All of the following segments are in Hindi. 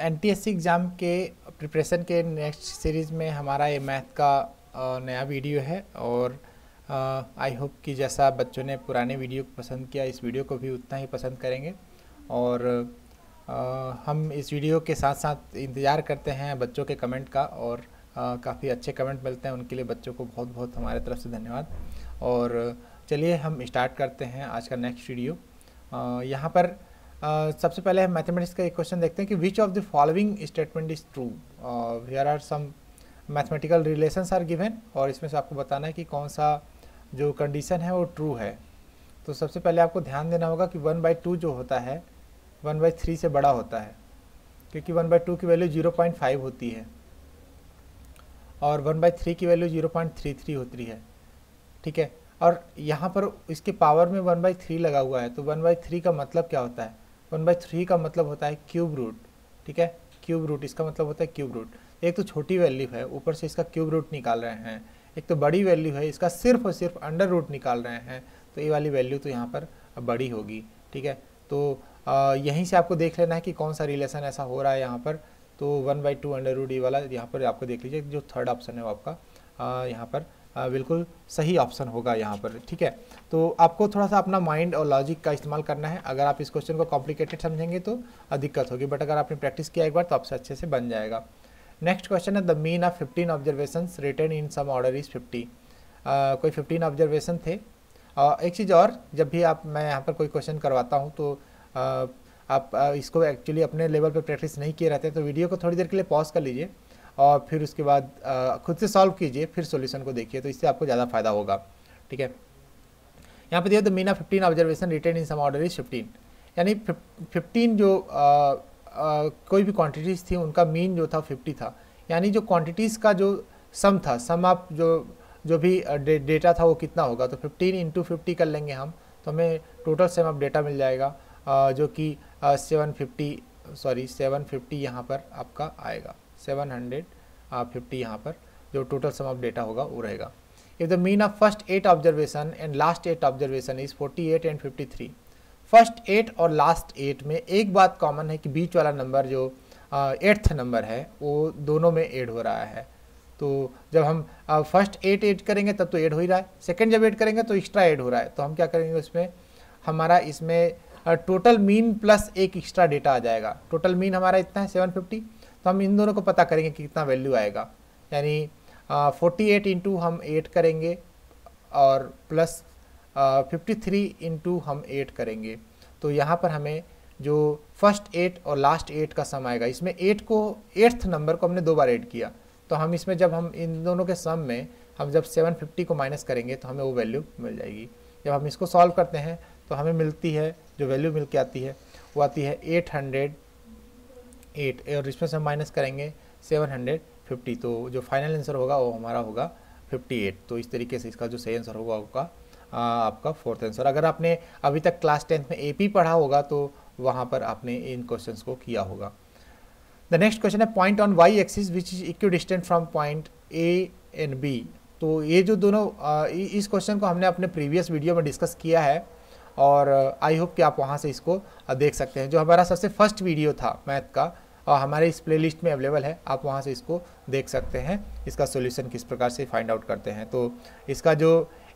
सी एग्ज़ाम के प्रिपरेशन के नेक्स्ट सीरीज़ में हमारा ये मैथ का नया वीडियो है और आई होप कि जैसा बच्चों ने पुराने वीडियो को पसंद किया इस वीडियो को भी उतना ही पसंद करेंगे और आ, हम इस वीडियो के साथ साथ इंतज़ार करते हैं बच्चों के कमेंट का और काफ़ी अच्छे कमेंट मिलते हैं उनके लिए बच्चों को बहुत बहुत हमारे तरफ से धन्यवाद और चलिए हम स्टार्ट करते हैं आज का नेक्स्ट वीडियो यहाँ पर Uh, सबसे पहले हम मैथमेटिक्स का एक क्वेश्चन देखते हैं कि which of the following statement is true here are some mathematical relations are given और इसमें से आपको बताना है कि कौन सा जो कंडीशन है वो ट्रू है तो सबसे पहले आपको ध्यान देना होगा कि वन बाई टू जो होता है वन बाई थ्री से बड़ा होता है क्योंकि वन बाई टू की वैल्यू जीरो पॉइंट फाइव होती है और वन बाई थ्री की value zero point three three होती है ठीक है और यहाँ पर इसके पावर में वन बाई थ्री लगा हुआ है तो वन बाई थ्री का मतलब क्या होता है वन बाई थ्री का मतलब होता है क्यूब रूट ठीक है क्यूब रूट इसका मतलब होता है क्यूब रूट एक तो छोटी वैल्यू है ऊपर से इसका क्यूब रूट निकाल रहे हैं एक तो बड़ी वैल्यू है इसका सिर्फ और सिर्फ अंडर रूट निकाल रहे हैं तो ये वाली वैल्यू तो यहाँ पर बड़ी होगी ठीक है तो यहीं से आपको देख लेना है कि कौन सा रिलेशन ऐसा हो रहा है यहाँ पर तो one by two under root ये वाला यहाँ पर आपको देख लीजिए जो थर्ड ऑप्शन है वो आपका यहाँ पर बिल्कुल सही ऑप्शन होगा यहाँ पर ठीक है तो आपको थोड़ा सा अपना माइंड और लॉजिक का इस्तेमाल करना है अगर आप इस क्वेश्चन को कॉम्प्लिकेटेड समझेंगे तो दिक्कत होगी बट अगर आपने प्रैक्टिस किया एक बार तो आपसे अच्छे से बन जाएगा नेक्स्ट क्वेश्चन है the mean of fifteen observation written in some order is fifty कोई फिफ्टीन ऑब्जर्वेशन थे uh, एक चीज़ और जब भी आप मैं यहाँ पर कोई क्वेश्चन करवाता हूँ तो uh, आप uh, इसको एक्चुअली अपने लेवल पर प्रैक्टिस नहीं किए रहते तो वीडियो को थोड़ी देर के लिए पॉज कर लीजिए और फिर उसके बाद खुद से सॉल्व कीजिए फिर सॉल्यूशन को देखिए तो इससे आपको ज़्यादा फायदा होगा ठीक है यहाँ पर दिया तो mean fifteen observation written in some order is fifteen यानी फिफ्टीन जो आ, आ, कोई भी क्वांटिटीज़ थी उनका मीन जो था फिफ्टी था यानी जो क्वांटिटीज़ का जो सम था सम आप जो जो भी डे, डेटा था वो कितना होगा तो फिफ्टीन इंटू फिफ्टी कर लेंगे हम तो हमें टोटल सेम आप डेटा मिल जाएगा आ, जो कि seven fifty sorry seven fifty यहाँ पर आपका आएगा सेवन हंड्रेड फिफ्टी यहाँ पर जो टोटल सम ऑफ डेटा होगा वो रहेगा if the mean of first eight observation and last eight observation is forty eight and fifty three first eight और लास्ट एट में एक बात कॉमन है कि बीच वाला नंबर जो एट्थ नंबर है वो दोनों में एड हो रहा है तो जब हम फर्स्ट एट एड करेंगे तब तो एड हो ही रहा है सेकेंड जब एड करेंगे तो एक्स्ट्रा एड हो रहा है तो हम क्या करेंगे उसमें हमारा इसमें टोटल मीन प्लस एक एक्स्ट्रा डेटा आ जाएगा टोटल मीन हमारा इतना है सेवन फिफ्टी तो हम इन दोनों को पता करेंगे कि कितना वैल्यू आएगा यानी फोर्टी एट इंटू हम एट करेंगे और प्लस फिफ्टी थ्री इंटू हम एट करेंगे तो यहाँ पर हमें जो फर्स्ट एट और लास्ट एट का सम आएगा इसमें एट को एट्थ नंबर को हमने दो बार एड किया तो हम इसमें जब हम इन दोनों के सम में हम जब 750 को माइनस करेंगे तो हमें वो वैल्यू मिल जाएगी जब हम इसको सॉल्व करते हैं तो हमें मिलती है जो वैल्यू मिल के आती है वो आती है एट हंड्रेड एट और इसमें से हम माइनस करेंगे सेवन हंड्रेड फिफ्टी तो जो फाइनल आंसर होगा वो हमारा होगा फिफ्टी एट तो इस तरीके से इसका जो सही आंसर होगा होगा आपका फोर्थ आंसर अगर आपने अभी तक क्लास टेंथ में ए पढ़ा होगा तो वहाँ पर आपने इन क्वेश्चन को किया होगा द नेक्स्ट क्वेश्चन है point on Y axis which is equidistant from point A and B तो ये जो दोनों इस क्वेश्चन को हमने अपने प्रीवियस वीडियो में डिस्कस किया है और आई होप कि आप वहाँ से इसको देख सकते हैं जो हमारा सबसे फर्स्ट वीडियो था मैथ का हमारे इस प्लेलिस्ट में अवेलेबल है आप वहाँ से इसको देख सकते हैं इसका सोल्यूशन किस प्रकार से फाइंड आउट करते हैं तो इसका जो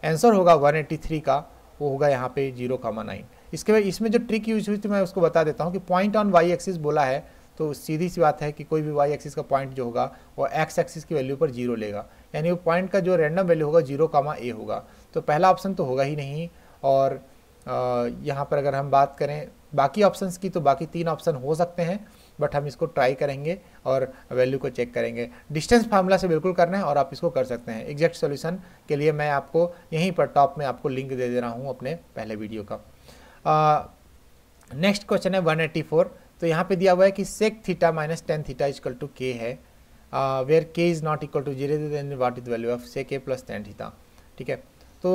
आंसर होगा 183 का वो होगा यहाँ पे जीरो कामा नाइन इसके बाद इसमें जो ट्रिक यूज हुई थी मैं उसको बता देता हूँ कि पॉइंट ऑन वाई एक्सिस बोला है तो सीधी सी बात है कि कोई भी वाई एक्सिस का पॉइंट जो होगा वो एक्स एक्सिस की वैल्यू पर जीरो लेगा यानी वो पॉइंट का जो रैंडम वैल्यू होगा जीरो कामा ए होगा तो पहला ऑप्शन तो होगा ही नहीं और यहाँ पर अगर हम बात करें बाकी ऑप्शंस की तो बाकी तीन ऑप्शन हो सकते हैं बट हम इसको ट्राई करेंगे और वैल्यू को चेक करेंगे डिस्टेंस फार्मूला से बिल्कुल करना है और आप इसको कर सकते हैं एग्जैक्ट सोल्यूशन के लिए मैं आपको यहीं पर टॉप में आपको लिंक दे दे रहा हूँ अपने पहले वीडियो का नेक्स्ट क्वेश्चन है वन एट्टी फोर तो यहाँ पर दिया हुआ है कि sec theta minus tan theta is equal to K है where K is not equal to zero value of sec A plus tan theta ठीक है तो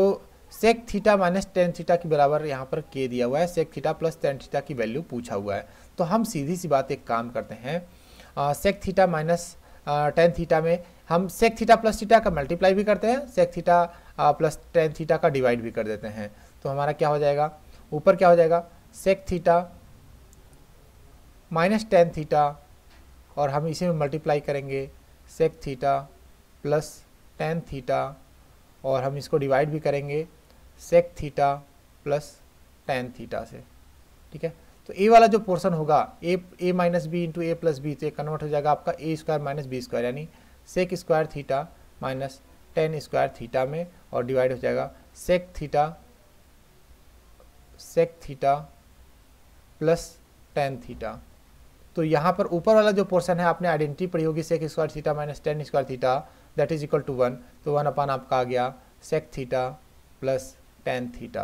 sec theta minus tan theta के बराबर यहाँ पर के दिया हुआ है sec theta plus tan theta की वैल्यू पूछा हुआ है तो हम सीधी सी बात एक काम करते हैं sec theta minus tan theta में हम सेक थीटा प्लस थीटा का मल्टीप्लाई भी करते हैं sec theta plus tan theta का डिवाइड भी कर देते हैं तो हमारा क्या हो जाएगा ऊपर क्या हो जाएगा sec theta minus tan theta और हम इसे में मल्टीप्लाई करेंगे sec theta plus tan theta और हम इसको डिवाइड भी करेंगे sec theta plus tan theta से ठीक है तो ए वाला जो पोर्सन होगा A A minus B into A plus B तो ये कन्वर्ट हो जाएगा आपका A square minus B square यानी sec square theta minus tan square theta में और डिवाइड हो जाएगा sec theta sec theta plus tan theta तो यहाँ पर ऊपर वाला जो पोर्सन है आपने आइडेंटिटी पढ़ी होगी sec square theta minus tan square theta that is equal to one तो वन अपान आपका आ गया sec theta plus tan theta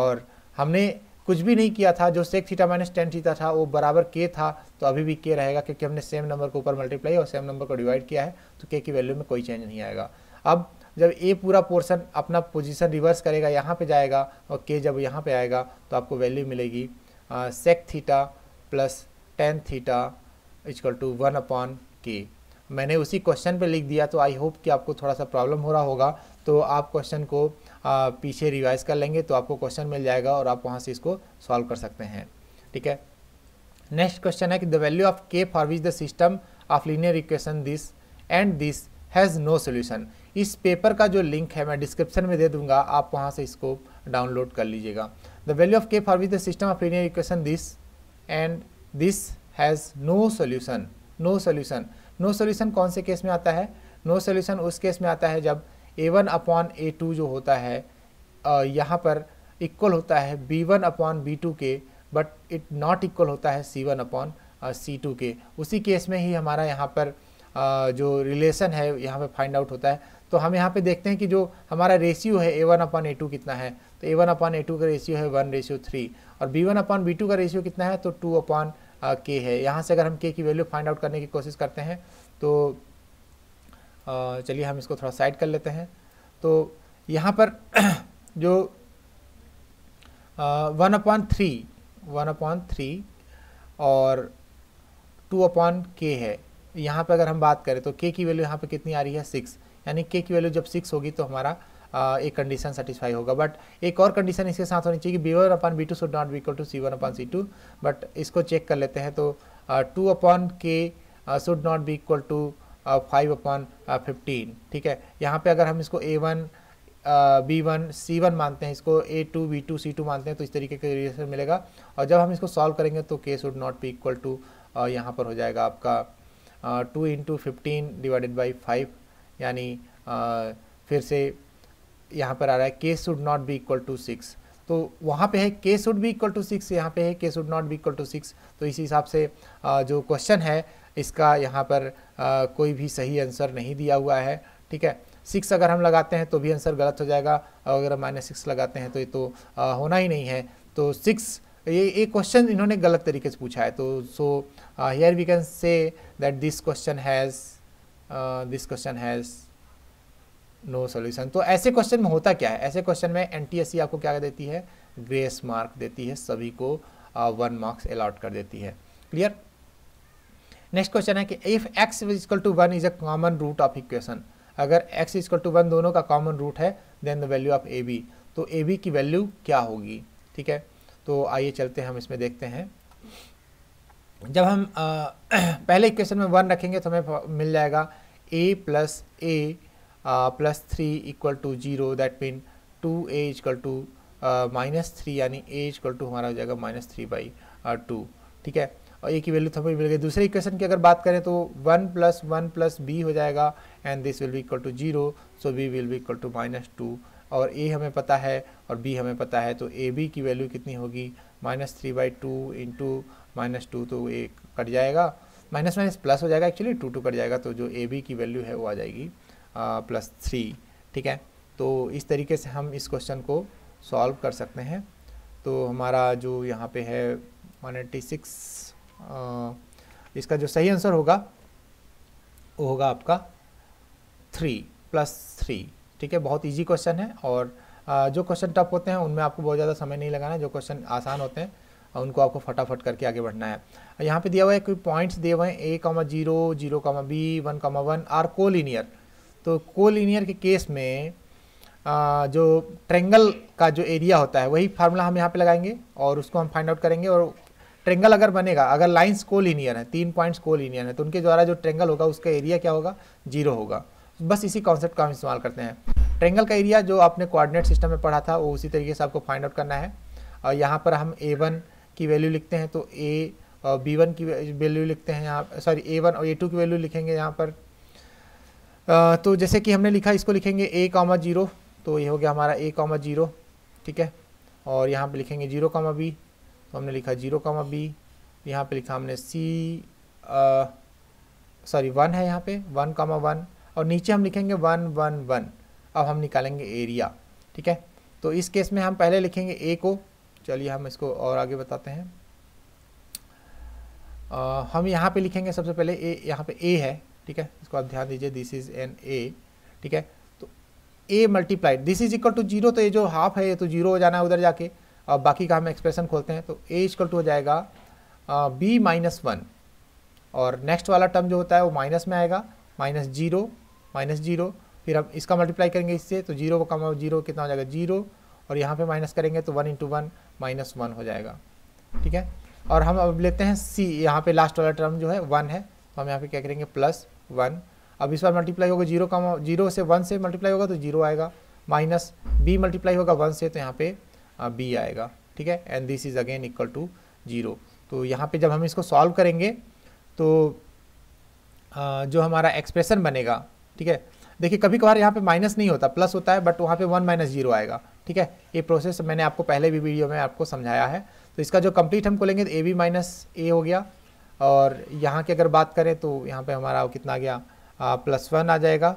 और हमने कुछ भी नहीं किया था जो sec theta minus tan theta था वो बराबर के था तो अभी भी के रहेगा क्योंकि हमने सेम नंबर को ऊपर मल्टीप्लाई और सेम नंबर को डिवाइड किया है तो के की वैल्यू में कोई चेंज नहीं आएगा अब जब ए पूरा पोर्शन अपना पोजीशन रिवर्स करेगा यहाँ पे जाएगा और के जब यहाँ पे आएगा तो आपको वैल्यू मिलेगी sec theta plus tan theta is equal to one upon K मैंने उसी क्वेश्चन पे लिख दिया तो आई होप कि आपको थोड़ा सा प्रॉब्लम हो रहा होगा तो आप क्वेश्चन को पीछे रिवाइज कर लेंगे तो आपको क्वेश्चन मिल जाएगा और आप वहाँ से इसको सॉल्व कर सकते हैं ठीक है नेक्स्ट क्वेश्चन है कि the value of K for which the system of linear equation this and this has no solution इस पेपर का जो लिंक है मैं डिस्क्रिप्शन में दे दूंगा आप वहाँ से इसको डाउनलोड कर लीजिएगा the value of K for which the system of linear equation this and this has no solution no solution no solution कौन से केस में आता है नो no सोल्यूशन उस केस में आता है जब A one upon A two जो होता है यहाँ पर इक्वल होता है B one upon B two के बट इट नॉट इक्वल होता है C one upon C to के उसी केस में ही हमारा यहाँ पर जो रिलेशन है यहाँ पे फाइंड आउट होता है तो हम यहाँ पे देखते हैं कि जो हमारा रेशियो है A one upon A two कितना है तो A one upon A two का रेशियो है वन रेशियो थ्री और B one upon B two का रेशियो कितना है तो टू अपॉन के है यहाँ से अगर हम के की वैल्यू फाइंड आउट करने की कोशिश करते हैं तो चलिए हम इसको थोड़ा साइड कर लेते हैं तो यहाँ पर जो one upon three one upon three और टू अपॉन के है यहाँ पर अगर हम बात करें तो के की वैल्यू यहाँ पर कितनी आ रही है सिक्स यानी के की वैल्यू जब सिक्स होगी तो हमारा एक कंडीशन सेटिस्फाई होगा बट एक और कंडीशन इसके साथ होनी चाहिए कि B one upon B two should not be equal to C one upon C two but इसको चेक कर लेते हैं तो two upon K should not be equal to five upon fifteen ठीक है यहाँ पे अगर हम इसको A one B one C one मानते हैं इसको A two B two C two मानते हैं तो इस तरीके का रिलेशन मिलेगा और जब हम इसको सॉल्व करेंगे तो K should not be equal to यहाँ पर हो जाएगा आपका two into fifteen divided by five यानी uh, फिर से यहाँ पर आ रहा है K should not be equal to six तो वहाँ पे है K should be equal to six यहाँ पे है K should not be equal to six तो इसी हिसाब से uh, जो क्वेश्चन है इसका यहाँ पर आ, कोई भी सही आंसर नहीं दिया हुआ है ठीक है सिक्स अगर हम लगाते हैं तो भी आंसर गलत हो जाएगा और अगर हम माइनस सिक्स लगाते हैं तो ये तो आ, होना ही नहीं है तो सिक्स ये ये क्वेश्चन इन्होंने गलत तरीके से पूछा है तो so here we can say that this question has this question has no solution तो ऐसे क्वेश्चन में होता क्या है ऐसे क्वेश्चन में एन आपको क्या देती है ग्रेस मार्क देती है सभी को वन मार्क्स अलाउट कर देती है क्लियर नेक्स्ट क्वेश्चन है कि if X is equal to one is a common root of equation अगर एक्स इजकल टू वन दोनों का कॉमन रूट है then the value of A B तो ए बी की वैल्यू क्या होगी ठीक है तो आइए चलते हैं हम इसमें देखते हैं जब हम आ, पहले इक्वेशन में वन रखेंगे तो हमें मिल जाएगा A plus A plus three equal to zero that mean two A is equal to minus three यानी ए इजकल टू हमारा हो जाएगा माइनस थ्री बाई टू ठीक है और ए की वैल्यू थोड़ी मिल गई दूसरे इक्वेशन की अगर बात करें तो one plus one plus B हो जाएगा and this will be equal to zero so B will be equal to minus two और ए हमें पता है और बी हमें पता है तो ए बी की वैल्यू कितनी होगी minus three by two into minus two तो ए कट जाएगा माइनस माइनस प्लस हो जाएगा एक्चुअली टू टू कट जाएगा तो जो ए बी की वैल्यू है वो आ जाएगी प्लस थ्री ठीक है तो इस तरीके से हम इस क्वेश्चन को सॉल्व कर सकते हैं तो हमारा जो यहाँ पे है वन एट्टी सिक्स इसका जो सही आंसर होगा वो होगा आपका थ्री प्लस थ्री ठीक है बहुत इजी क्वेश्चन है और जो क्वेश्चन टफ होते हैं उनमें आपको बहुत ज़्यादा समय नहीं लगाना है जो क्वेश्चन आसान होते हैं उनको आपको फटाफट करके आगे बढ़ना है यहाँ पे दिया हुआ है कोई पॉइंट्स दिए हुए हैं A comma zero zero comma B one comma one are linear तो कोलिनियर के केस में आ, जो ट्रेंगल का जो एरिया होता है वही फार्मूला हम यहाँ पे लगाएंगे और उसको हम फाइंड आउट करेंगे और ट्रेंगल अगर बनेगा अगर लाइन्स को लीनियर है तीन पॉइंट्स को लीनियर है तो उनके द्वारा जो ट्रेंगल होगा उसका एरिया क्या होगा जीरो होगा बस इसी कॉन्सेप्ट का हम इस्तेमाल करते हैं ट्रेंगल का एरिया जो आपने कोऑर्डिनेट सिस्टम में पढ़ा था वो उसी तरीके से आपको फाइंड आउट करना है और यहाँ पर हम ए वन की वैल्यू लिखते हैं तो ए और बी वन की वैल्यू लिखते हैं यहाँ सॉरी ए वन और ए टू की वैल्यू लिखेंगे यहाँ पर तो जैसे कि हमने लिखा इसको लिखेंगे ए कॉमा जीरो तो ये हो गया हमारा ए कॉमा जीरो ठीक है और यहाँ पर लिखेंगे जीरो कॉमा बी तो हमने लिखा जीरो कामा बी यहाँ पे लिखा हमने सी सॉरी वन है यहाँ पे वन कामा वन और नीचे हम लिखेंगे वन वन वन अब हम निकालेंगे एरिया ठीक है तो इस केस में हम पहले लिखेंगे ए को चलिए हम इसको और आगे बताते हैं आ, हम यहाँ पे लिखेंगे सबसे पहले ए यहाँ पे ए है ठीक है इसको आप ध्यान दीजिए दिस इज़ एन ए ठीक है तो A multiplied this is equal to zero तो ये जो हाफ है ये तो जीरो हो जाना है उधर जाके और बाकी का हम एक्सप्रेशन खोलते हैं तो ए इजकल टू हो जाएगा बी माइनस वन और नेक्स्ट वाला टर्म जो होता है वो माइनस में आएगा माइनस जीरो माइनस जीरो फिर हम इसका मल्टीप्लाई करेंगे इससे तो जीरो को कम जीरो कितना हो जाएगा जीरो और यहाँ पे माइनस करेंगे तो one into one minus one हो जाएगा ठीक है और हम अब लेते हैं सी यहाँ पे लास्ट वाला टर्म जो है वन है तो हम यहाँ पे क्या करेंगे प्लस वन अब इस बार मल्टीप्लाई होगा जीरो कम जीरो से वन से मल्टीप्लाई होगा तो जीरो आएगा माइनस बी मल्टीप्लाई होगा वन से तो यहाँ पे बी आएगा ठीक है and this is again equal to zero तो यहाँ पे जब हम इसको सॉल्व करेंगे तो आ, जो हमारा एक्सप्रेशन बनेगा ठीक है देखिए कभी कभार यहाँ पे माइनस नहीं होता प्लस होता है बट वहाँ पे वन माइनस जीरो आएगा ठीक है ये प्रोसेस मैंने आपको पहले भी वीडियो में आपको समझाया है तो इसका जो कंप्लीट हम खोलेंगे तो ए बी माइनस ए हो गया और यहाँ की अगर बात करें तो यहाँ पे हमारा कितना गया प्लस वन आ जाएगा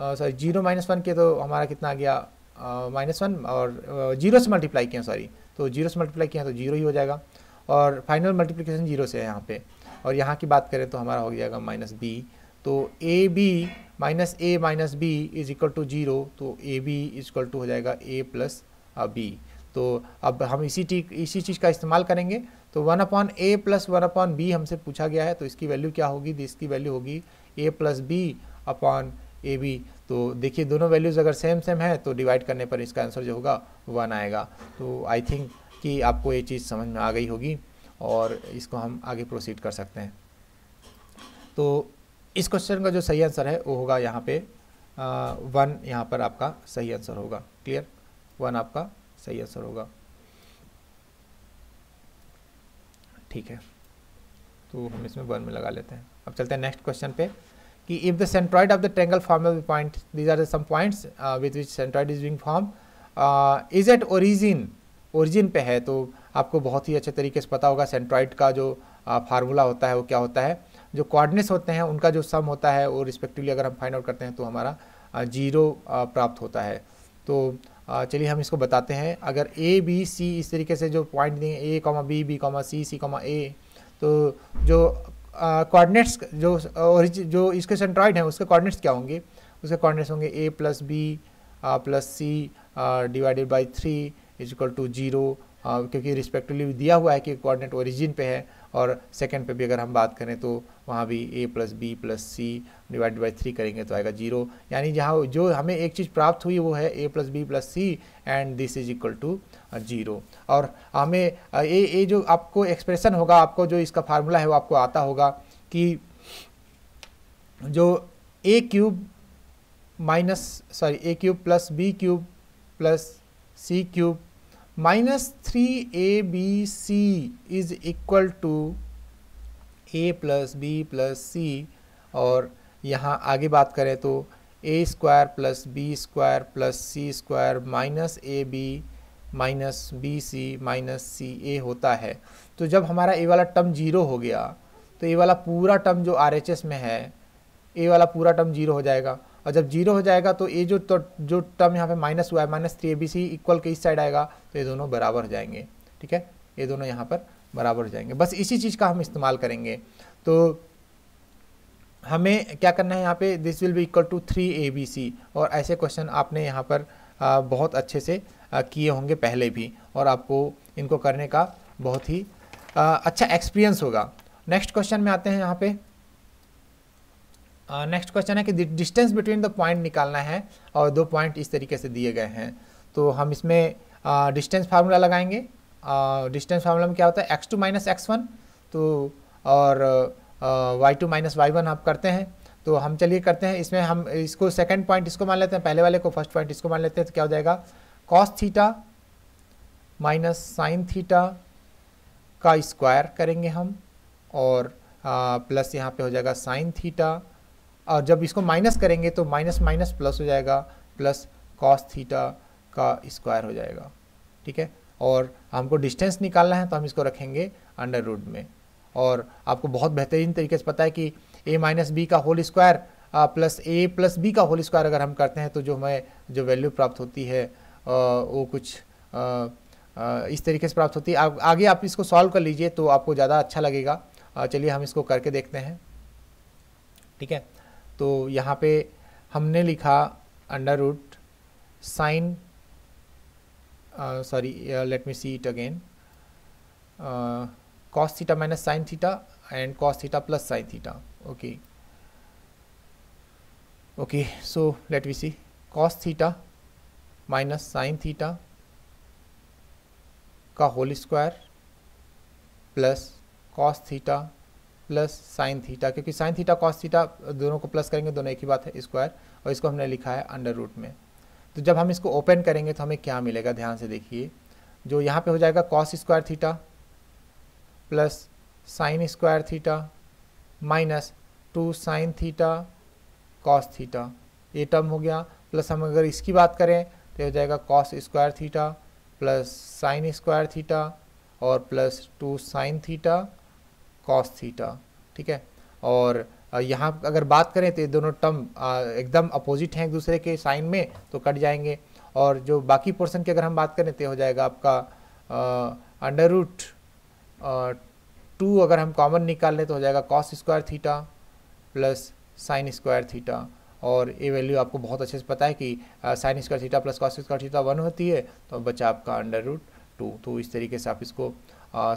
सॉरी जीरो माइनस वन के तो हमारा कितना गया माइनस वन और जीरो से मल्टीप्लाई किया सॉरी तो जीरो से मल्टीप्लाई किया तो जीरो ही हो जाएगा और फाइनल मल्टीप्लीकेशन जीरो से है यहाँ पे और यहाँ की बात करें तो हमारा हो जाएगा माइनस बी तो A B minus A minus B is equal to zero तो A B is equal to हो जाएगा ए प्लस बी तो अब हम इसी टी इसी चीज़ का इस्तेमाल करेंगे तो one upon A plus one upon B हमसे पूछा गया है तो इसकी वैल्यू क्या होगी इसकी वैल्यू होगी A plus B upon A B तो देखिए दोनों वैल्यूज़ अगर सेम सेम है तो डिवाइड करने पर इसका आंसर जो होगा वन आएगा तो आई थिंक कि आपको ये चीज़ समझ में आ गई होगी और इसको हम आगे प्रोसीड कर सकते हैं तो इस क्वेश्चन का जो सही आंसर है वो होगा यहाँ पे वन यहाँ पर आपका सही आंसर होगा क्लियर वन आपका सही आंसर होगा ठीक है तो हम इसमें वन में लगा लेते हैं अब चलते हैं नेक्स्ट क्वेश्चन पे कि if the centroid of the triangle form of the point these are the sum points with which centroid is being form is at origin origin पे है तो आपको बहुत ही अच्छे तरीके से पता होगा सेंट्रॉइड का जो फार्मूला uh, होता है वो क्या होता है जो कोऑर्डिनेट्स होते हैं उनका जो सम होता है वो रिस्पेक्टिवली अगर हम फाइंड आउट करते हैं तो हमारा जीरो uh, uh, प्राप्त होता है तो चलिए हम इसको बताते हैं अगर ए बी सी इस तरीके से जो पॉइंट देंगे A comma B B comma C C comma A तो जो कोऑर्डिनेट्स जो और जो इसके सेंट्रॉइड हैं उसके कोऑर्डिनेट्स क्या होंगे उसके कोऑर्डिनेट्स होंगे A plus B plus C divided by three is equal to zero क्योंकि रिस्पेक्टिवली दिया हुआ है कि कोऑर्डिनेट ओरिजिन पे है और सेकंड पे भी अगर हम बात करें तो वहाँ भी A plus B plus C divide by three करेंगे तो आएगा जीरो यानी जहाँ जो हमें एक चीज़ प्राप्त हुई वो है A plus B plus C and this is equal to zero और हमें uh, ये ये जो आपको एक्सप्रेशन होगा आपको जो इसका फार्मूला है वो आपको आता होगा कि जो A cube minus sorry A cube plus B cube plus C cube minus three A B C is equal to A plus B plus C और यहाँ आगे बात करें तो A square plus B square plus C square minus A B minus B C minus C A होता है तो जब हमारा ए वाला टर्म जीरो हो गया तो ये वाला पूरा टर्म जो आर एच एस में है ए वाला पूरा टर्म जीरो हो जाएगा और जब जीरो हो जाएगा तो ये जो तो, जो टर्म यहाँ पे माइनस हुआ है minus three A B C equal के इस साइड आएगा तो ये दोनों बराबर हो जाएंगे ठीक है ये दोनों यहाँ पर बराबर हो जाएंगे बस इसी चीज़ का हम इस्तेमाल करेंगे तो हमें क्या करना है यहाँ पे this will be equal to three A B C और ऐसे क्वेश्चन आपने यहाँ पर आ, बहुत अच्छे से किए होंगे पहले भी और आपको इनको करने का बहुत ही आ, अच्छा एक्सपीरियंस होगा नेक्स्ट क्वेश्चन में आते हैं यहाँ पे नेक्स्ट क्वेश्चन है कि डिस्टेंस बिटवीन द पॉइंट निकालना है और दो पॉइंट इस तरीके से दिए गए हैं तो हम इसमें डिस्टेंस uh, फार्मूला लगाएंगे डिस्टेंस uh, फार्मूला में क्या होता है X two minus X one तो और Y two minus Y one आप करते हैं तो हम चलिए करते हैं इसमें हम इसको सेकेंड पॉइंट इसको मान लेते हैं पहले वाले को फर्स्ट पॉइंट इसको मान लेते हैं तो क्या हो जाएगा cos theta minus sine theta का स्क्वायर करेंगे हम और प्लस प्लस यहाँ पे हो जाएगा साइन थीटा और जब इसको माइनस करेंगे तो माइनस माइनस प्लस हो जाएगा प्लस कॉस थीटा का स्क्वायर हो जाएगा ठीक है और हमको डिस्टेंस निकालना है तो हम इसको रखेंगे अंडर रूड में और आपको बहुत बेहतरीन तरीके से पता है कि ए माइनस बी का whole square plus A plus B का होल स्क्वायर अगर हम करते हैं तो जो हमें जो वैल्यू प्राप्त होती है वो कुछ इस तरीके से प्राप्त होती है आ, आगे आप इसको सॉल्व कर लीजिए तो आपको ज़्यादा अच्छा लगेगा चलिए हम इसको करके देखते हैं ठीक है तो यहाँ पे हमने लिखा under root sine sorry let me see it again cos theta minus sine theta and cos theta plus sine theta okay okay so let me see cos theta minus sine theta का whole square plus cos theta plus sine theta क्योंकि साइन थीटा कॉस थीटा दोनों को प्लस करेंगे दोनों एक ही बात है स्क्वायर और इसको हमने लिखा है अंडर रूट में तो जब हम इसको ओपन करेंगे तो हमें क्या मिलेगा ध्यान से देखिए जो यहाँ पे हो जाएगा cos square theta plus sine square theta minus two sine theta cos theta ये टर्म हो गया प्लस हम अगर इसकी बात करें तो हो जाएगा cos square theta plus sine square theta और plus two sine theta cos theta ठीक है और यहाँ अगर बात करें तो ये दोनों टर्म एकदम अपोजिट हैं एक दूसरे के साइन में तो कट जाएंगे और जो बाकी पोर्सन की अगर हम बात करें तो हो जाएगा आपका अंडर रूट टू अगर हम कॉमन निकाल लें तो हो जाएगा cos square theta plus sine square theta और ये वैल्यू आपको बहुत अच्छे से पता है कि sine square theta plus cos square theta one होती है तो बचा आपका अंडर रूट टू तो इस तरीके से आप इसको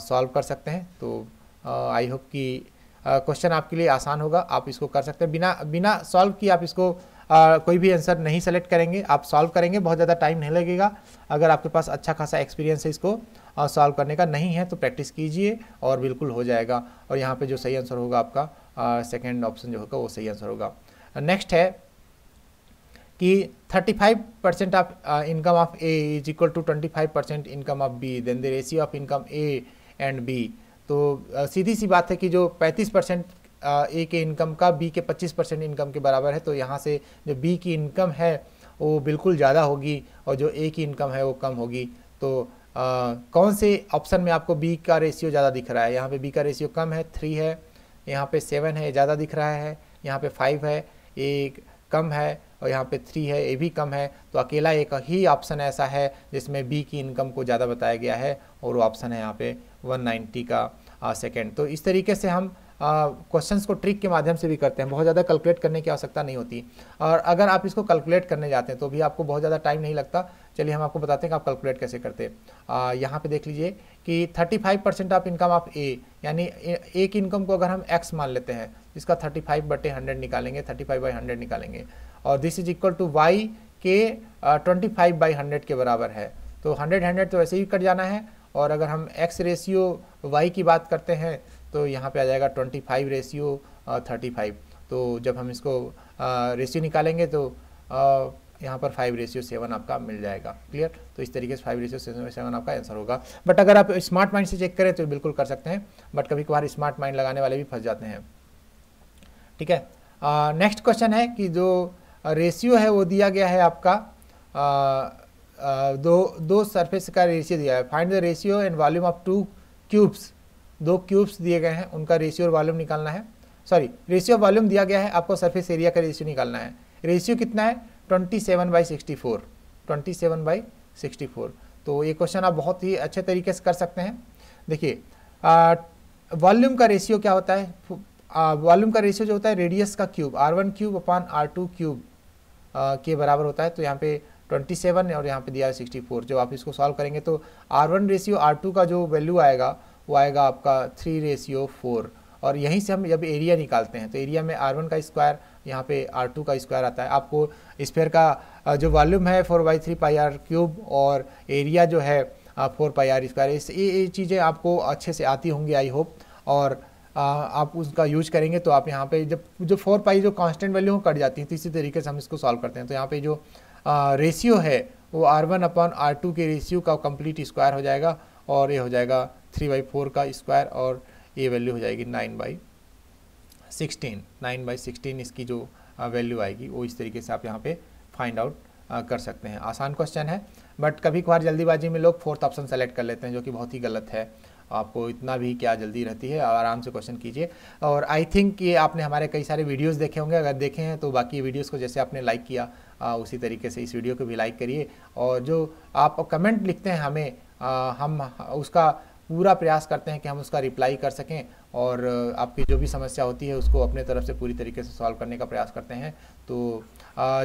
सॉल्व कर सकते हैं तो आई uh, होप कि क्वेश्चन uh, आपके लिए आसान होगा आप इसको कर सकते हैं बिना बिना सॉल्व किए आप इसको आ, uh, कोई भी आंसर नहीं सेलेक्ट करेंगे आप सॉल्व करेंगे बहुत ज़्यादा टाइम नहीं लगेगा अगर आपके पास अच्छा खासा एक्सपीरियंस है इसको सॉल्व करने का नहीं है तो प्रैक्टिस कीजिए और बिल्कुल हो जाएगा और यहाँ पे जो सही आंसर होगा आपका सेकेंड ऑप्शन जो होगा वो सही आंसर होगा नेक्स्ट है कि 35 percent of income of A is equal to 25 percent income of B then the ratio of income A and B तो सीधी सी बात है कि जो 35 परसेंट ए के इनकम का बी के 25 परसेंट इनकम के बराबर है तो यहाँ से जो बी की इनकम है वो बिल्कुल ज़्यादा होगी और जो ए की इनकम है वो कम होगी तो आ, कौन से ऑप्शन में आपको बी का रेशियो ज़्यादा दिख रहा है यहाँ पे बी का रेशियो कम है थ्री है यहाँ पे सेवन है ज़्यादा दिख रहा है यहाँ पे फाइव है ए कम है और यहाँ पे थ्री है ए भी कम है तो अकेला एक ही ऑप्शन ऐसा है जिसमें बी की इनकम को ज़्यादा बताया गया है और वो ऑप्शन है यहाँ पे 190 का सेकेंड तो इस तरीके से हम क्वेश्चंस uh, को ट्रिक के माध्यम से भी करते हैं बहुत ज़्यादा कैलकुलेट करने की आवश्यकता नहीं होती और अगर आप इसको कैलकुलेट करने जाते हैं तो भी आपको बहुत ज़्यादा टाइम नहीं लगता चलिए हम आपको बताते हैं कि आप कैलकुलेट कैसे करते हैं uh, यहाँ पे देख लीजिए कि 35 percent of income of A यानी ए की इनकम को अगर हम एक्स मान लेते हैं इसका थर्टी फाइव बटे हंड्रेड निकालेंगे थर्टी फाइव बाई हंड्रेड निकालेंगे और this is equal to Y के ट्वेंटी फाइव बाई हंड्रेड के बराबर है तो हंड्रेड हंड्रेड तो वैसे ही कट जाना है और अगर हम एक्स रेशियो वाई की बात करते हैं तो यहाँ पे आ जाएगा twenty five ratio thirty five तो जब हम इसको रेशियो निकालेंगे तो यहाँ पर फाइव रेशियो सेवन आपका मिल जाएगा क्लियर तो इस तरीके से फाइव रेशियो सेवन आपका आंसर होगा बट अगर आप स्मार्ट माइंड से चेक करें तो बिल्कुल कर सकते हैं बट कभी कभार स्मार्ट माइंड लगाने वाले भी फंस जाते हैं ठीक है नेक्स्ट क्वेश्चन है कि जो रेशियो है वो दिया गया है आपका Uh, दो दो सरफेस का रेशियो दिया है find the ratio and volume of two cubes दो क्यूब्स दिए गए हैं उनका रेशियो और वॉल्यूम निकालना है सॉरी रेशियो वॉल्यूम दिया गया है आपको सरफेस एरिया का रेशियो निकालना है रेशियो कितना है twenty seven by sixty four twenty seven by sixty four तो ये क्वेश्चन आप बहुत ही अच्छे तरीके से कर सकते हैं देखिए वॉल्यूम का रेशियो क्या होता है वॉल्यूम का रेशियो जो होता है रेडियस का cube R one cube upon R two cube के बराबर होता है तो यहाँ पे ट्वेंटी सेवन और यहाँ पे दिया है सिक्सटी फोर जब आप इसको सॉल्व करेंगे तो R one ratio R two का जो वैल्यू आएगा वो आएगा आपका थ्री रेशियो फोर और यहीं से हम जब एरिया निकालते हैं तो एरिया में आर वन का स्क्वायर यहाँ पे टू का स्क्वायर आता है आपको स्पेयर का जो वॉल्यूम है four by three pi R cube और एरिया जो है फोर पाई आर स्क्वायर ये ये चीज़ें आपको अच्छे से आती होंगी आई होप और आ, आप उसका यूज करेंगे तो आप यहाँ पे जब जो फोर पाई जो कांस्टेंट वैल्यू कट जाती है तो इसी तरीके से हम इसको सॉल्व करते हैं तो यहाँ पे जो रेशियो है वो R one upon R two के रेशियो का कंप्लीट स्क्वायर हो जाएगा और ये हो जाएगा थ्री बाई फोर का स्क्वायर और ये वैल्यू हो जाएगी nine by sixteen nine by sixteen इसकी जो वैल्यू आएगी वो इस तरीके से आप यहाँ पे फाइंड आउट कर सकते हैं आसान क्वेश्चन है बट कभी कभार जल्दीबाजी में लोग फोर्थ ऑप्शन सेलेक्ट कर लेते हैं जो कि बहुत ही गलत है आपको इतना भी क्या जल्दी रहती है आराम से क्वेश्चन कीजिए और आई थिंक ये आपने हमारे कई सारे वीडियोस देखे होंगे अगर देखे हैं तो बाकी वीडियोस को जैसे आपने लाइक किया आ, उसी तरीके से इस वीडियो को भी लाइक करिए और जो आप कमेंट लिखते हैं हमें आ, हम उसका पूरा प्रयास करते हैं कि हम उसका रिप्लाई कर सकें और आपकी जो भी समस्या होती है उसको अपने तरफ से पूरी तरीके से सॉल्व करने का प्रयास करते हैं तो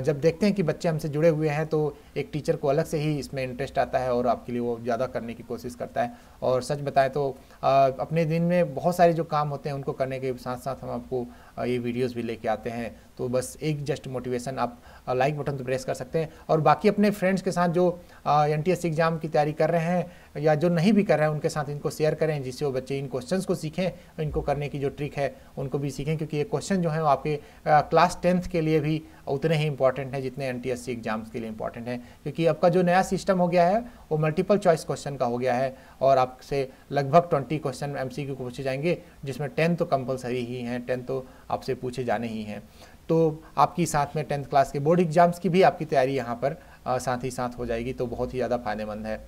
जब देखते हैं कि बच्चे हमसे जुड़े हुए हैं तो एक टीचर को अलग से ही इसमें इंटरेस्ट आता है और आपके लिए वो ज़्यादा करने की कोशिश करता है और सच बताएं तो अपने दिन में बहुत सारे जो काम होते हैं उनको करने के साथ साथ हम आपको ये वीडियोस भी लेके आते हैं तो बस एक जस्ट मोटिवेशन आप लाइक बटन तो प्रेस कर सकते हैं और बाकी अपने फ्रेंड्स के साथ जो एन टी एग्ज़ाम की तैयारी कर रहे हैं या जो नहीं भी कर रहे हैं उनके साथ इनको शेयर करें जिससे वो बच्चे इन क्वेश्चन को सीखें इनको करने की जो ट्रिक है उनको भी सीखें क्योंकि ये क्वेश्चन जो है वो आपके क्लास टेंथ के लिए भी उतने ही इंपॉर्टेंट हैं जितने एन एग्जाम्स के लिए इंपॉर्टेंट हैं क्योंकि आपका जो नया सिस्टम हो गया है वो मल्टीपल चॉइस क्वेश्चन का हो गया है और आपसे लगभग ट्वेंटी क्वेश्चन एम को पूछे जाएंगे जिसमें टेंथ तो कंपलसरी ही हैं टेंथ तो आपसे पूछे जाने ही हैं तो आपकी साथ में टेंथ क्लास के बोर्ड एग्जाम्स की भी आपकी तैयारी यहाँ पर आ, साथ ही साथ हो जाएगी तो बहुत ही ज़्यादा फायदेमंद है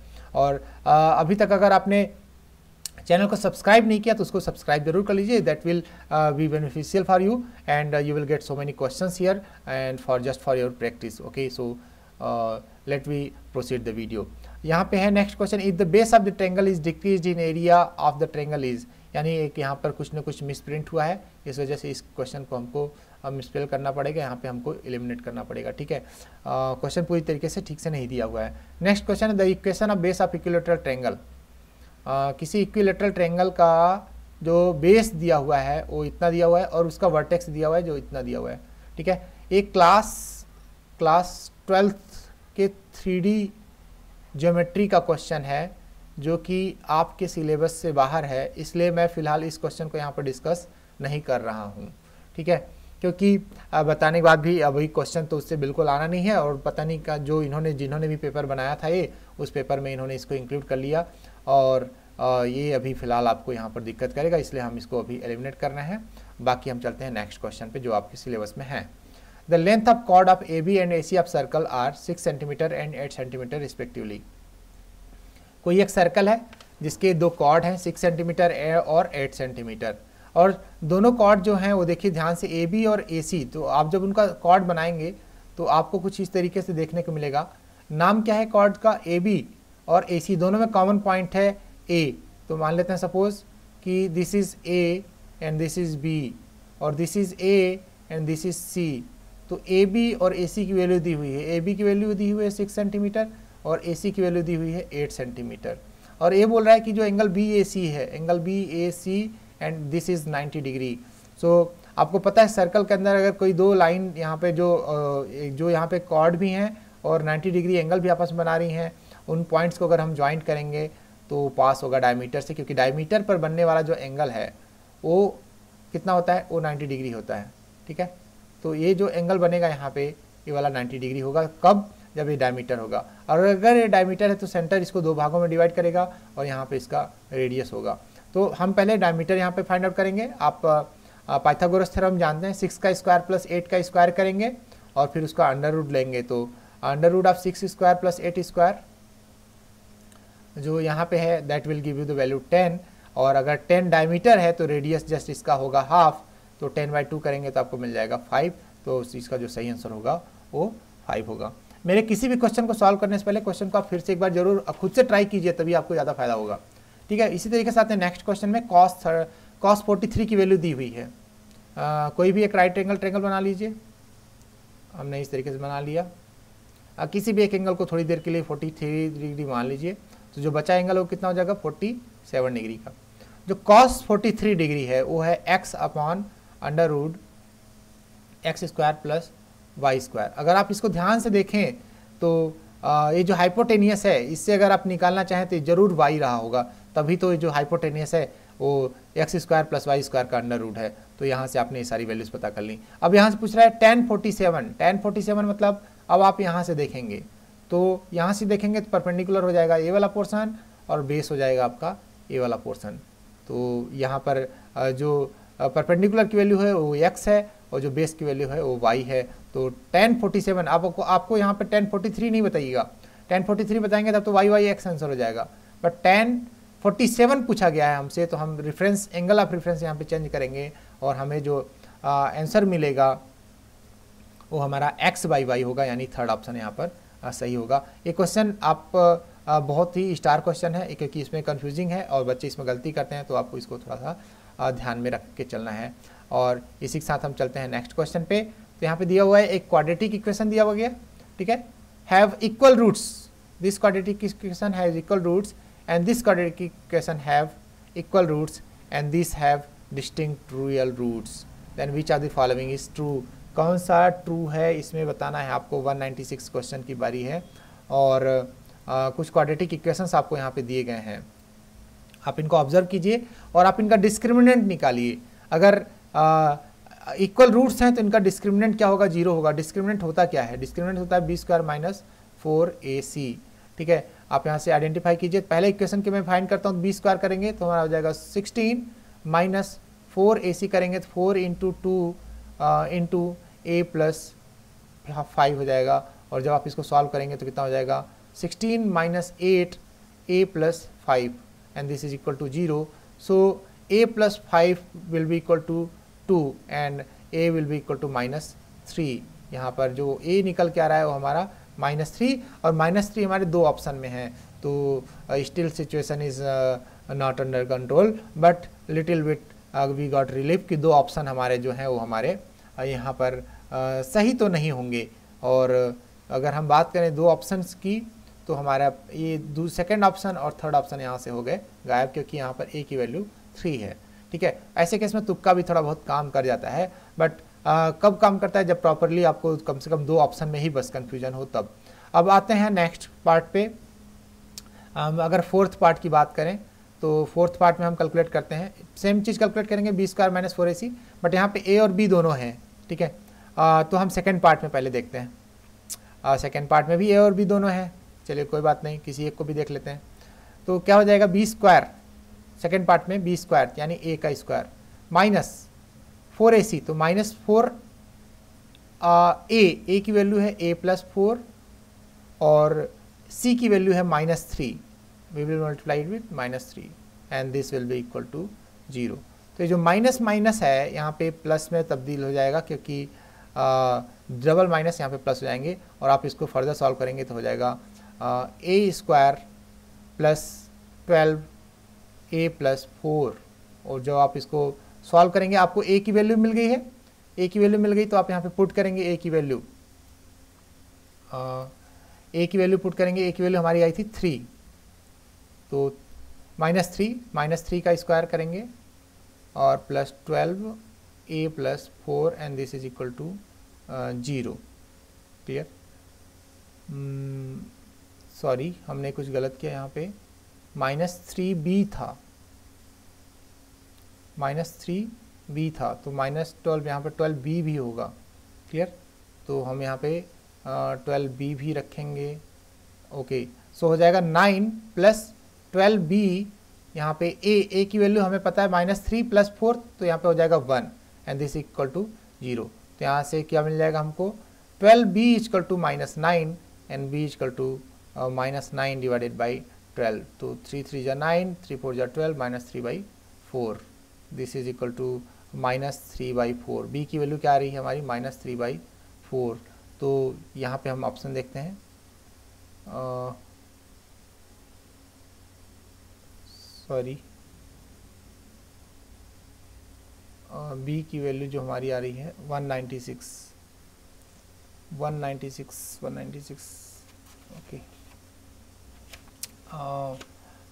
और आ, अभी तक अगर आपने चैनल को सब्सक्राइब नहीं किया तो उसको सब्सक्राइब जरूर कर लीजिए that will be beneficial for you and you will get so many question here and for just for your practice okay so let we proceed the video यहाँ पे है next question if the base of the triangle is decrease in area of the triangle is यानी एक यहाँ पर कुछ ना कुछ मिसप्रिंट हुआ है इस वजह से इस क्वेश्चन को हमको मिसपेल uh, करना पड़ेगा यहाँ पे हमको एलिमिनेट करना पड़ेगा ठीक है क्वेश्चन uh, पूरी तरीके से ठीक से नहीं दिया हुआ है next question the equation of base of equilateral triangle आ, किसी इक्विलेटरल ट्रेंगल का जो बेस दिया हुआ है वो इतना दिया हुआ है और उसका वर्टेक्स दिया हुआ है जो इतना दिया हुआ है ठीक है एक क्लास क्लास ट्वेल्थ के थ्री ज्योमेट्री का क्वेश्चन है जो कि आपके सिलेबस से बाहर है इसलिए मैं फ़िलहाल इस क्वेश्चन को यहाँ पर डिस्कस नहीं कर रहा हूँ ठीक है क्योंकि बताने के बाद भी अभी क्वेश्चन तो उससे बिल्कुल आना नहीं है और पता नहीं का जो इन्होंने जिन्होंने भी पेपर बनाया था ये उस पेपर में इन्होंने इसको इंक्लूड कर लिया और ये अभी फ़िलहाल आपको यहाँ पर दिक्कत करेगा इसलिए हम इसको अभी एलिमिनेट करना है बाकी हम चलते हैं नेक्स्ट क्वेश्चन पे जो आपके सिलेबस में है the length of chord of A B and A C of circle are six centimetre and eight centimetre respectively कोई एक सर्कल है जिसके दो कॉर्ड हैं सिक्स सेंटीमीटर और एट सेंटीमीटर और दोनों कॉर्ड जो हैं वो देखिए ध्यान से ए बी और ए सी तो आप जब उनका कॉर्ड बनाएंगे तो आपको कुछ इस तरीके से देखने को मिलेगा नाम क्या है कॉर्ड का ए बी और ए सी दोनों में कॉमन पॉइंट है ए तो मान लेते हैं सपोज कि this is A and this is B और this is A and this is C तो ए बी और ए सी की वैल्यू दी हुई है ए बी की वैल्यू दी हुई है सिक्स सेंटीमीटर और ए सी की वैल्यू दी हुई है एट सेंटीमीटर और ए बोल रहा है कि जो एंगल बी ए सी है angle B A C and this is ninety degree so आपको पता है सर्कल के अंदर अगर कोई दो लाइन यहाँ पे जो जो यहाँ पे कॉर्ड भी हैं और 90 डिग्री एंगल भी आपस में बना रही हैं उन पॉइंट्स को अगर हम ज्वाइंट करेंगे तो पास होगा डायमीटर से क्योंकि डायमीटर पर बनने वाला जो एंगल है वो कितना होता है वो 90 डिग्री होता है ठीक है तो ये जो एंगल बनेगा यहाँ पे ये वाला 90 डिग्री होगा कब जब ये डायमीटर होगा और अगर ये डायमीटर है तो सेंटर इसको दो भागों में डिवाइड करेगा और यहाँ पे इसका रेडियस होगा तो हम पहले डायमीटर यहाँ पे फाइंड आउट करेंगे आप पाइथागोरस थ्योरम जानते हैं सिक्स का स्क्वायर प्लस एट का स्क्वायर करेंगे और फिर उसका अंडर रूट लेंगे तो under root of six square plus eight square जो यहाँ पे है that will give you the value 10 और अगर 10 डायमीटर है तो रेडियस जस्ट इसका होगा हाफ तो 10 बाई टू करेंगे तो आपको मिल जाएगा 5 तो उस चीज़ का जो सही आंसर होगा वो 5 होगा मेरे किसी भी क्वेश्चन को सॉल्व करने से पहले क्वेश्चन को आप फिर से एक बार जरूर खुद से ट्राई कीजिए तभी आपको ज़्यादा फायदा होगा ठीक है इसी तरीके से आते हैं नेक्स्ट क्वेश्चन में कॉस कॉस फोर्टी की वैल्यू दी हुई है आ, कोई भी एक राइट एंगल ट्रेंगल बना लीजिए हमने इस तरीके से बना लिया आ, किसी भी एक एंगल को थोड़ी देर के लिए थ्री डिग्री मान लीजिए तो जो बचा एंगल वो कितना हो जाएगा 47 डिग्री का जो कॉस 43 डिग्री है वो है x upon under root x square plus y square अगर आप इसको ध्यान से देखें तो आ, ये जो हाइपोटेनियस है इससे अगर आप निकालना चाहें तो ज़रूर वाई रहा होगा तभी तो ये जो हाइपोटेनियस है वो x square plus y square का अंडर रूट है तो यहाँ से आपने ये सारी वैल्यूज़ पता कर ली अब यहाँ से पूछ रहा है tan forty seven tan forty seven मतलब अब आप यहाँ से देखेंगे तो यहाँ से देखेंगे तो परपेंडिकुलर हो जाएगा ए वाला पोर्सन और बेस हो जाएगा आपका ए वाला पोर्सन तो यहाँ पर जो परपेंडिकुलर की वैल्यू है वो एक्स है और जो बेस की वैल्यू है वो वाई है तो टेन फोर्टी सेवन आपको आपको यहाँ पर टेन फोर्टी थ्री नहीं बताइएगा टेन फोर्टी थ्री बताएंगे तब तो वाई वाई एक्स आंसर हो जाएगा बट टेन फोर्टी सेवन पूछा गया है हमसे तो हम रेफरेंस एंगल ऑफ रेफरेंस यहाँ पे चेंज करेंगे और हमें जो आंसर मिलेगा वो हमारा एक्स वाई वाई होगा यानी थर्ड ऑप्शन यहाँ पर सही होगा ये क्वेश्चन आप बहुत ही स्टार क्वेश्चन है क्योंकि इसमें कन्फ्यूजिंग है और बच्चे इसमें गलती करते हैं तो आपको इसको थोड़ा सा ध्यान में रख के चलना है और इसी के साथ हम चलते हैं नेक्स्ट क्वेश्चन पे तो यहाँ पे दिया हुआ है एक क्वाड्रेटिक इक्वेशन दिया हुआ गया ठीक है have equal roots this quadratic equation has equal roots and this quadratic equation have equal roots and this have distinct real roots then which are the following is true कौन सा ट्रू है इसमें बताना है आपको 196 क्वेश्चन की बारी है और आ, कुछ क्वाड्रेटिक इक्वेशंस आपको यहाँ पे दिए गए हैं आप इनको ऑब्जर्व कीजिए और आप इनका डिस्क्रिमिनेंट निकालिए अगर इक्वल रूट्स हैं तो इनका डिस्क्रिमिनेंट क्या होगा जीरो होगा डिस्क्रिमिनेंट होता क्या है डिस्क्रिमिनेंट होता है b square minus four a c ठीक है आप यहाँ से आइडेंटिफाई कीजिए पहले इक्वेशन के मैं फाइंड करता हूँ बी स्क्वायर करेंगे तो हमारा हो जाएगा sixteen minus four a c करेंगे तो फोर इंटू टू इंटू ए प्लस फाइव हो जाएगा और जब आप इसको सॉल्व करेंगे तो कितना हो जाएगा sixteen minus eight a plus five and this is equal to zero so a plus five will be equal to two and a will be equal to minus three यहाँ पर जो ए निकल के आ रहा है वो हमारा माइनस थ्री और माइनस थ्री हमारे दो ऑप्शन में है तो still situation is not under control but little bit we got relief कि दो ऑप्शन हमारे जो हैं वो हमारे यहाँ पर आ, सही तो नहीं होंगे और अगर हम बात करें दो ऑप्शंस की तो हमारा ये दो सेकेंड ऑप्शन और थर्ड ऑप्शन यहाँ से हो गए गायब क्योंकि यहाँ पर ए की वैल्यू थ्री है ठीक है ऐसे केस में तुक्का भी थोड़ा बहुत काम कर जाता है बट आ, कब काम करता है जब प्रॉपरली आपको कम से कम दो ऑप्शन में ही बस कन्फ्यूजन हो तब अब आते हैं नेक्स्ट पार्ट पे अगर फोर्थ पार्ट की बात करें तो फोर्थ पार्ट में हम कैलकुलेट करते हैं सेम चीज़ कैलकुलेट करेंगे b square minus four a c but यहाँ पे ए और बी दोनों हैं ठीक है आ, तो हम सेकेंड पार्ट में पहले देखते हैं सेकेंड पार्ट में भी ए और बी दोनों हैं चलिए कोई बात नहीं किसी एक को भी देख लेते हैं तो क्या हो जाएगा बी स्क्वायर सेकेंड पार्ट में बी स्क्वायर यानी ए का square minus four a c तो माइनस फोर ए ए की वैल्यू है ए प्लस फोर और सी की वैल्यू है minus three we will multiply it with minus three and this will be equal to zero तो ये जो माइनस माइनस है यहाँ पे प्लस में तब्दील हो जाएगा क्योंकि डबल माइनस यहाँ पे प्लस हो जाएंगे और आप इसको फर्दर सॉल्व करेंगे तो हो जाएगा a square plus twelve a plus four और जब आप इसको सॉल्व करेंगे आपको ए की वैल्यू मिल गई है ए की वैल्यू मिल गई तो आप यहाँ पे पुट करेंगे ए की वैल्यू ए की वैल्यू पुट करेंगे ए की वैल्यू हमारी आई थी थ्री तो माइनस थ्री माइनस थ्री का स्क्वायर करेंगे और plus twelve a plus four and this is equal to zero clear hmm, sorry हमने कुछ गलत किया यहाँ पे माइनस थ्री बी था माइनस थ्री बी था तो माइनस ट्वेल्व यहाँ पर ट्वेल्व बी भी होगा क्लियर तो हम यहाँ पे ट्वेल्व बी भी रखेंगे ओके सो हो जाएगा नाइन प्लस ट्वेल्व बी यहाँ पे ए ए की वैल्यू हमें पता है माइनस थ्री प्लस फोर तो यहाँ पे हो जाएगा one and this equal to zero तो यहाँ से क्या मिल जाएगा हमको twelve b equal to minus nine and b equal to minus nine divided by twelve तो थ्री थ्री जा नाइन थ्री फोर जा twelve minus three by four this is equal to minus three by four b की वैल्यू क्या आ रही है हमारी माइनस थ्री बाई फोर तो यहाँ पे हम ऑप्शन देखते हैं uh, सॉरी बी की वैल्यू जो हमारी आ रही है 196 196 196 ओके okay.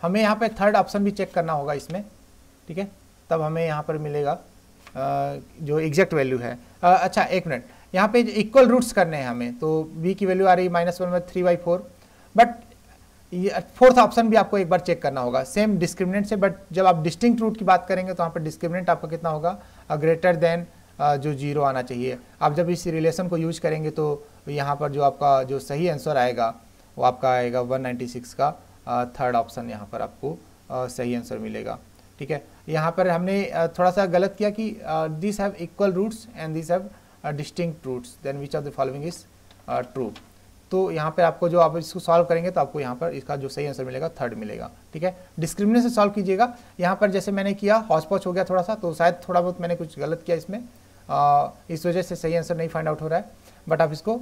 हमें यहाँ पे थर्ड ऑप्शन भी चेक करना होगा इसमें ठीक है तब हमें यहाँ पर मिलेगा आ, जो एग्जैक्ट वैल्यू है आ, अच्छा एक मिनट यहाँ पे इक्वल रूट्स करने हैं हमें तो बी की वैल्यू आ रही है माइनस वन में थ्री बाई फोर बट ये फोर्थ ऑप्शन भी आपको एक बार चेक करना होगा सेम डिस्क्रिमिनेंट से बट जब आप डिस्टिंक्ट रूट की बात करेंगे तो वहाँ पर डिस्क्रिमिनेंट आपका कितना होगा ग्रेटर देन जो जीरो आना चाहिए आप जब इस रिलेशन को यूज करेंगे तो यहाँ पर जो आपका जो सही आंसर आएगा वो आपका आएगा 196 का थर्ड ऑप्शन यहाँ पर आपको सही आंसर मिलेगा ठीक है यहाँ पर हमने थोड़ा सा गलत किया कि this have equal roots and this have distinct roots then which of the following is true तो यहाँ पर आपको जो आप इसको सॉल्व करेंगे तो आपको यहाँ पर इसका जो सही आंसर मिलेगा थर्ड मिलेगा ठीक है डिस्क्रिमिनेशन सॉल्व कीजिएगा यहाँ पर जैसे मैंने किया हॉस्पॉच हो गया थोड़ा सा तो शायद थोड़ा बहुत मैंने कुछ गलत किया इसमें आ, इस वजह से सही आंसर नहीं फाइंड आउट हो रहा है बट आप इसको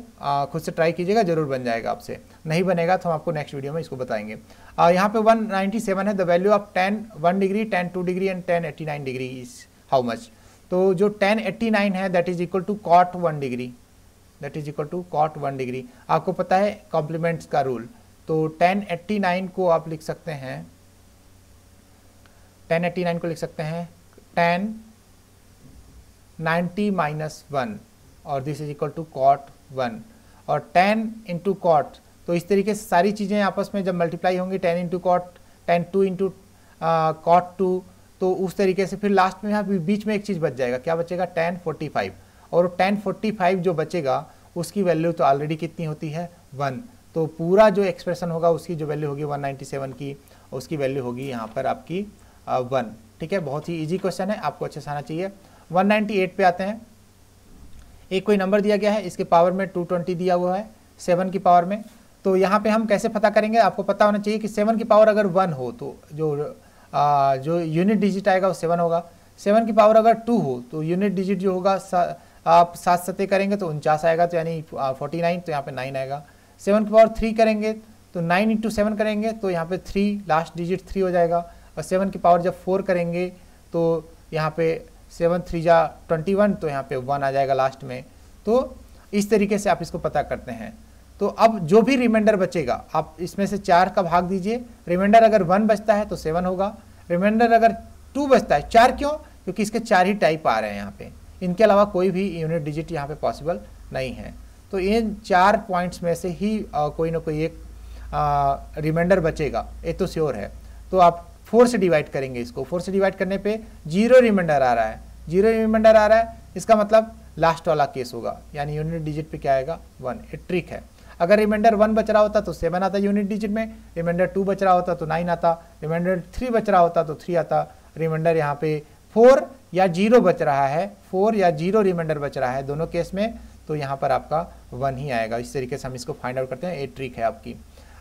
खुद से ट्राई कीजिएगा जरूर बन जाएगा आपसे नहीं बनेगा तो हम आपको नेक्स्ट वीडियो में इसको बताएंगे आ, यहाँ पे 197 है the value of tan one degree tan two degree and tan eighty nine degree is how much तो जो टेन एट्टी नाइन है that is equal to cot one degree that is equal to cot one degree आपको पता है कॉम्प्लीमेंट्स का रूल तो टेन एट्टी नाइन को आप लिख सकते हैं टेन एट्टी नाइन को लिख सकते हैं टेन नाइन्टी माइनस वन और this is equal to cot one और टेन इंटू कॉट तो इस तरीके से सारी चीज़ें आपस में जब मल्टीप्लाई होंगी tan into cot tan two into cot two तो उस तरीके से फिर लास्ट में यहाँ बीच में एक चीज़ बच जाएगा क्या बचेगा टेन फोर्टी फाइव और 1045 जो बचेगा उसकी वैल्यू तो ऑलरेडी कितनी होती है वन तो पूरा जो एक्सप्रेशन होगा उसकी जो वैल्यू होगी 197 की उसकी वैल्यू होगी यहाँ पर आपकी वन ठीक है बहुत ही ईजी क्वेश्चन है आपको अच्छे से आना चाहिए 198 पे आते हैं एक कोई नंबर दिया गया है इसके पावर में 220 दिया हुआ है सेवन की पावर में तो यहाँ पे हम कैसे पता करेंगे आपको पता होना चाहिए कि सेवन की पावर अगर वन हो तो जो आ, जो यूनिट डिजिट आएगा वो सेवन होगा सेवन की पावर अगर टू हो तो यूनिट डिजिट जो होगा आप सात सतह करेंगे तो उनचास आएगा तो यानी फोर्टी नाइन तो यहाँ पे नाइन आएगा सेवन की पावर थ्री करेंगे तो नाइन इंटू सेवन करेंगे तो यहाँ पे थ्री लास्ट डिजिट थ्री हो जाएगा और सेवन की पावर जब फोर करेंगे तो यहाँ पे सेवन थ्री जा ट्वेंटी वन तो यहाँ पे वन आ जाएगा लास्ट में तो इस तरीके से आप इसको पता करते हैं तो अब जो भी रिमाइंडर बचेगा आप इसमें से चार का भाग दीजिए रिमाइंडर अगर वन बचता है तो सेवन होगा रिमाइंडर अगर टू बचता है चार क्यों क्योंकि इसके चार ही टाइप आ रहे हैं यहाँ पर इनके अलावा कोई भी यूनिट डिजिट यहाँ पे पॉसिबल नहीं है तो इन चार पॉइंट्स में से ही आ, कोई ना कोई एक रिमाइंडर बचेगा ये तो श्योर है तो आप फोर से डिवाइड करेंगे इसको फोर से डिवाइड करने पे जीरो रिमाइंडर आ रहा है जीरो रिमाइंडर आ रहा है इसका मतलब लास्ट वाला केस होगा यानी यूनिट डिजिट पे क्या आएगा वन ये ट्रिक है अगर रिमाइंडर वन बच रहा होता तो सेवन आता यूनिट डिजिट में रिमाइंडर टू बच रहा होता तो नाइन आता रिमाइंडर थ्री बच रहा होता तो थ्री आता रिमाइंडर यहाँ पे फोर या जीरो बच रहा है फोर या जीरो रिमाइंडर बच रहा है दोनों केस में तो यहाँ पर आपका वन ही आएगा इस तरीके से हम इसको फाइंड आउट करते हैं ये ट्रिक है आपकी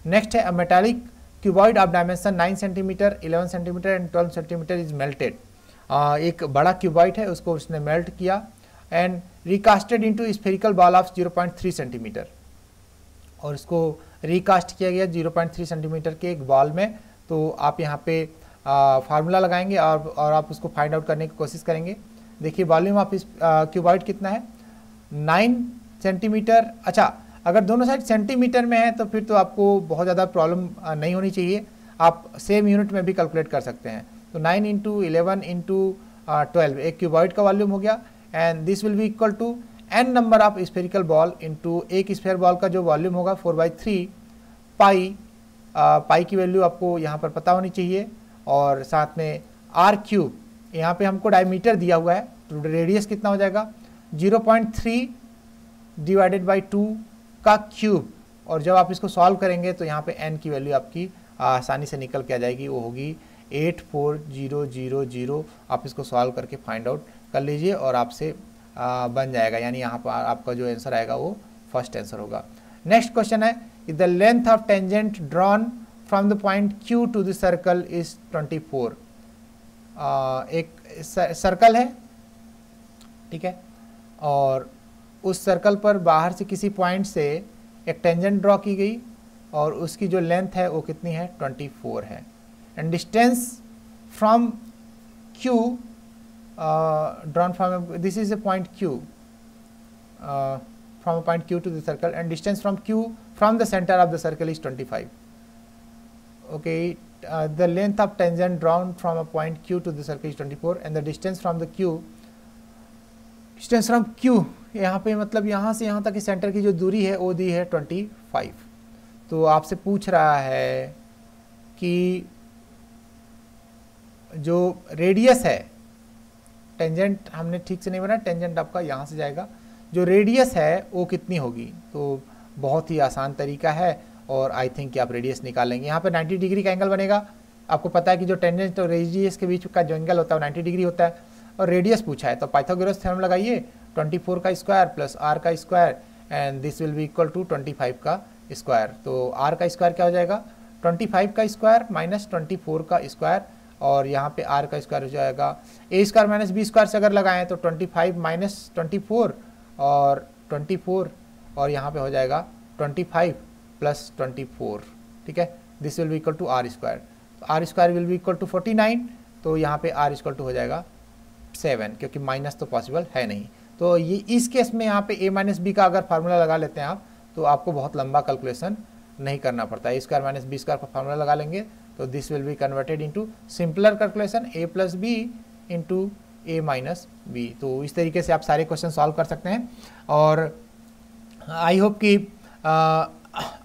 नेक्स्ट है metallic cuboid of dimension nine centimetre eleven centimetre and twelve centimetre is melted एक बड़ा क्यूबॉइड है उसको उसने मेल्ट किया and recasted into spherical ball of zero point three centimetre और उसको रिकास्ट किया गया जीरो पॉइंट थ्री सेंटीमीटर के एक बॉल में तो आप यहाँ पे फार्मूला लगाएंगे और और आप उसको फाइंड आउट करने की कोशिश करेंगे देखिए वॉल्यूम ऑफ इस क्यूबॉइड कितना है नाइन सेंटीमीटर अच्छा अगर दोनों साइड सेंटीमीटर में है तो फिर तो आपको बहुत ज़्यादा प्रॉब्लम नहीं होनी चाहिए आप सेम यूनिट में भी कैलकुलेट कर सकते हैं तो nine into eleven into twelve एक क्यूबॉइड का वॉल्यूम हो गया एंड दिस विल भी equal to an number of spherical ball into एक स्फेयर बॉल का जो वॉल्यूम होगा फोर बाई थ्री पाई आ, पाई की वैल्यू आपको यहाँ पर पता होनी चाहिए और साथ में आर क्यूब यहाँ पर हमको डायमीटर दिया हुआ है तो रेडियस कितना हो जाएगा 0.3 डिवाइडेड बाई टू का क्यूब और जब आप इसको सॉल्व करेंगे तो यहाँ पे n की वैल्यू आपकी आसानी से निकल के आ जाएगी वो होगी फोर जीरो जीरो जीरो आप इसको सॉल्व करके फाइंड आउट कर लीजिए और आपसे बन जाएगा यानी यहाँ पर आपका जो आंसर आएगा वो फर्स्ट आंसर होगा नेक्स्ट क्वेश्चन है the length of tangent drawn from the point Q to the circle is 24 आ, uh, एक सर्कल है ठीक है और उस सर्कल पर बाहर से किसी पॉइंट से एक टेंजेंट ड्रॉ की गई और उसकी जो लेंथ है वो कितनी है 24 है and distance from Q drawn from this is a point Q from a point Q to the circle and distance from Q from the centre of the circle is 25 okay, uh, the length of tangent drawn from a point q to the circle is 24 and the distance from the q distance from Q यहाँ पे मतलब यहाँ से यहाँ तक की सेंटर की जो दूरी है वो दी है 25 तो आपसे पूछ रहा है कि जो रेडियस है टेंजेंट हमने ठीक से नहीं बनाया टेंजेंट आपका यहाँ से जाएगा जो रेडियस है वो कितनी होगी तो बहुत ही आसान तरीका है और आई थिंक कि आप रेडियस निकालेंगे यहाँ पर 90 डिग्री का एंगल बनेगा आपको पता है कि जो टेंडेंस तो रेडियस के बीच का जो एंगल होता है वो 90 डिग्री होता है और रेडियस पूछा है तो पाइथागोरस थ्योरम लगाइए 24 का स्क्वायर प्लस आर का square and this will be equal to 25 का स्क्वायर तो आर का स्क्वायर क्या हो जाएगा फाइव का स्क्वायर माइनस फोर का स्क्वायर और यहाँ पे आर का स्क्वायर हो जाएगा a square minus B square से अगर लगाएं तो फाइव माइनस फोर और फोर और यहाँ पे हो जाएगा फाइव प्लस ट्वेंटी फोर ठीक है दिस विल भी equal to r square r square will भी इक्वल टू फोर्टी नाइन तो यहाँ पे आर स्क्वल टू हो जाएगा सेवन क्योंकि माइनस तो पॉसिबल है नहीं तो ये इस केस में यहाँ पे ए माइनस बी का अगर फार्मूला लगा लेते हैं आप तो आपको बहुत लंबा कैलकुलेशन नहीं करना पड़ता है स्क्वायर माइनस बी स्क्वायर का फार्मूला लगा लेंगे तो this will be converted into simpler calculation a plus b into a minus B तो इस तरीके से आप सारे क्वेश्चन सॉल्व कर सकते हैं और आई होप कि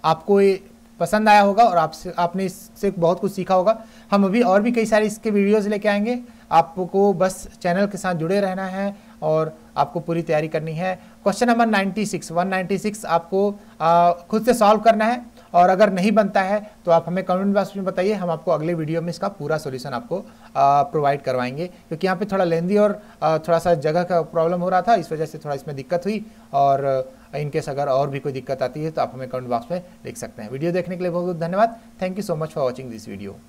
आपको ये पसंद आया होगा और आपसे आपने इससे बहुत कुछ सीखा होगा हम अभी और भी कई सारे इसके वीडियोज़ लेके आएंगे आपको बस चैनल के साथ जुड़े रहना है और आपको पूरी तैयारी करनी है क्वेश्चन नंबर 96 196 आपको आ, खुद से सॉल्व करना है और अगर नहीं बनता है तो आप हमें कमेंट बॉक्स में बताइए हम आपको अगले वीडियो में इसका पूरा सोल्यूशन आपको प्रोवाइड करवाएंगे क्योंकि यहाँ पे थोड़ा लेंदी और आ, थोड़ा सा जगह का प्रॉब्लम हो रहा था इस वजह से थोड़ा इसमें दिक्कत हुई और इनकेस uh, अगर और भी कोई दिक्कत आती है तो आप हमें कमेंट बॉक्स में लिख सकते हैं वीडियो देखने के लिए बहुत बहुत धन्यवाद thank you so much for watching this video